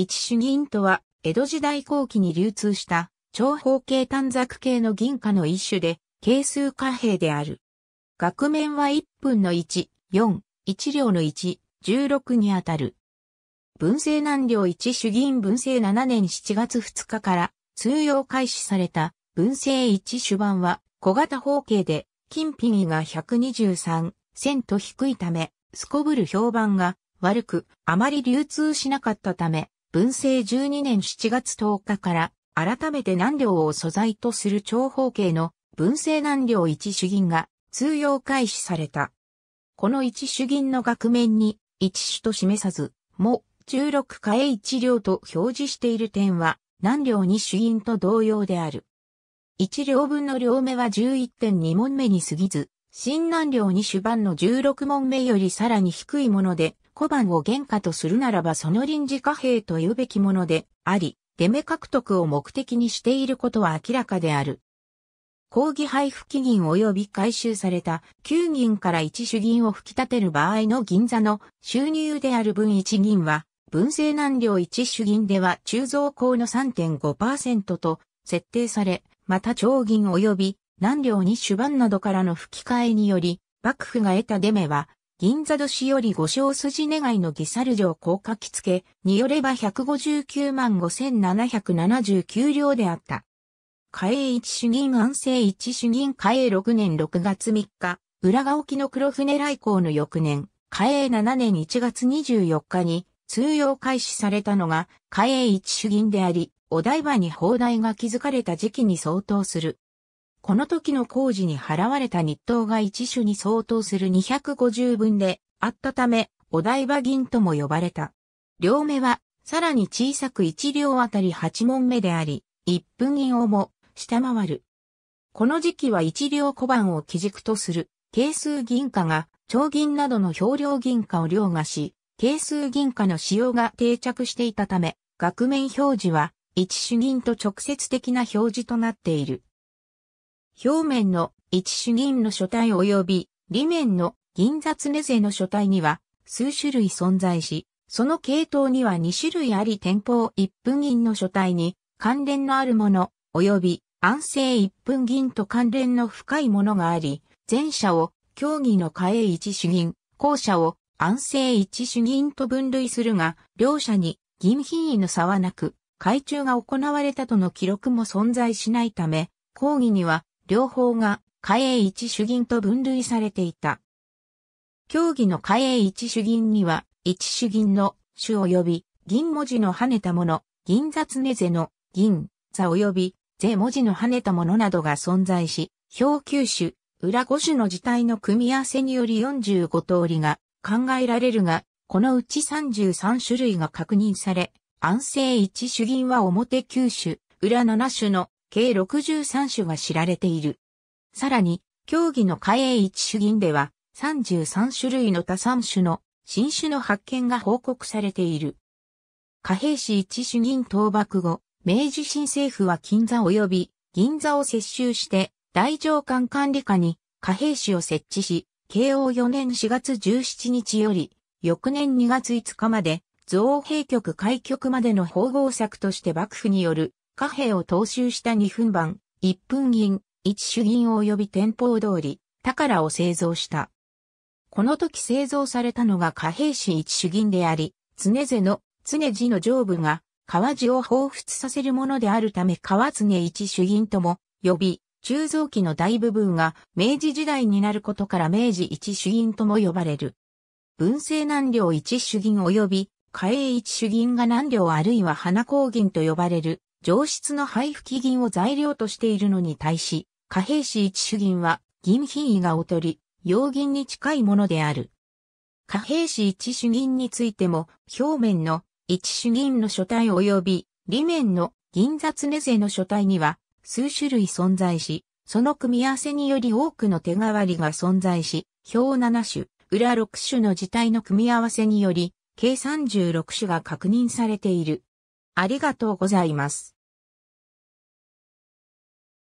一種銀とは、江戸時代後期に流通した長方形短冊形の銀貨の一種で、係数貨幣である。額面は1分の1、4、1両の1、16にあたる。文政南領一種銀文政7年7月2日から通用開始された文政一種版は小型方形で金品位が123、1000と低いため、すこぶる評判が悪く、あまり流通しなかったため、文政12年7月10日から改めて南領を素材とする長方形の文政南領一主銀が通用開始された。この一主銀の額面に一種と示さず、も16かえ一両と表示している点は南領二主銀と同様である。一両分の両目は11.2問目に過ぎず、新南領二主版の16問目よりさらに低いもので、小判を原価とするならばその臨時貨幣と言うべきものであり、デメ獲得を目的にしていることは明らかである。抗議配布期銀及び回収された9銀から1主銀を吹き立てる場合の銀座の収入である分1銀は、分政難量1主銀では鋳造高の3.5%と設定され、また長銀及び難量2主番などからの吹き替えにより、幕府が得たデメは銀座年より五章筋願いのギ猿城高架き付けによれば159万5779両であった。嘉永一主銀安政一主銀嘉永6年6月3日、浦賀沖の黒船来航の翌年、嘉永7年1月24日に通用開始されたのが嘉永一主銀であり、お台場に砲台が築かれた時期に相当する。この時の工事に払われた日当が一種に相当する250分であったため、お台場銀とも呼ばれた。両目は、さらに小さく1両あたり8問目であり、1分銀をも、下回る。この時期は1両小判を基軸とする、係数銀貨が、長銀などの表量銀貨を凌駕し、係数銀貨の使用が定着していたため、額面表示は、一種銀と直接的な表示となっている。表面の一種銀の書体及び、裏面の銀雑根税の書体には数種類存在し、その系統には2種類あり天保一分銀の書体に関連のあるもの、及び安政一分銀と関連の深いものがあり、前者を競技の替え一種銀、後者を安政一種銀と分類するが、両者に銀品位の差はなく、改中が行われたとの記録も存在しないため、講義には両方が下英一主銀と分類されていた。競技の下英一主銀には、一主銀の種及び銀文字の跳ねたもの、銀雑ねぜの銀座及びぜ文字の跳ねたものなどが存在し、表九種、裏五種の字体の組み合わせにより45通りが考えられるが、このうち33種類が確認され、安政一主銀は表九種、裏七種の計63種が知られている。さらに、競技の海英一種銀では、33種類の多産種の新種の発見が報告されている。貨幣市一種銀倒幕後、明治新政府は金座及び銀座を接収して大上官管理下に貨幣市を設置し、慶応4年4月17日より翌年2月5日まで造幣局開局までの縫合策として幕府による貨幣を踏襲した2分版、1分銀、1主銀及び店舗通り、宝を製造した。この時製造されたのが貨幣紙1主銀であり、常々の、常時の上部が、川地を彷彿させるものであるため川常一主銀とも呼び、鋳造機の大部分が明治時代になることから明治1主銀とも呼ばれる。文政南領1主銀及び、貨幣1主銀が南領あるいは花公銀と呼ばれる上質の配布基銀を材料としているのに対し、貨幣市一種銀は銀品位が劣り、洋銀に近いものである。貨幣市一種銀についても、表面の一種銀の書体及び、裏面の銀雑根税の書体には数種類存在し、その組み合わせにより多くの手代わりが存在し、表7種、裏6種の字体の組み合わせにより、計36種が確認されている。ありがとうございます。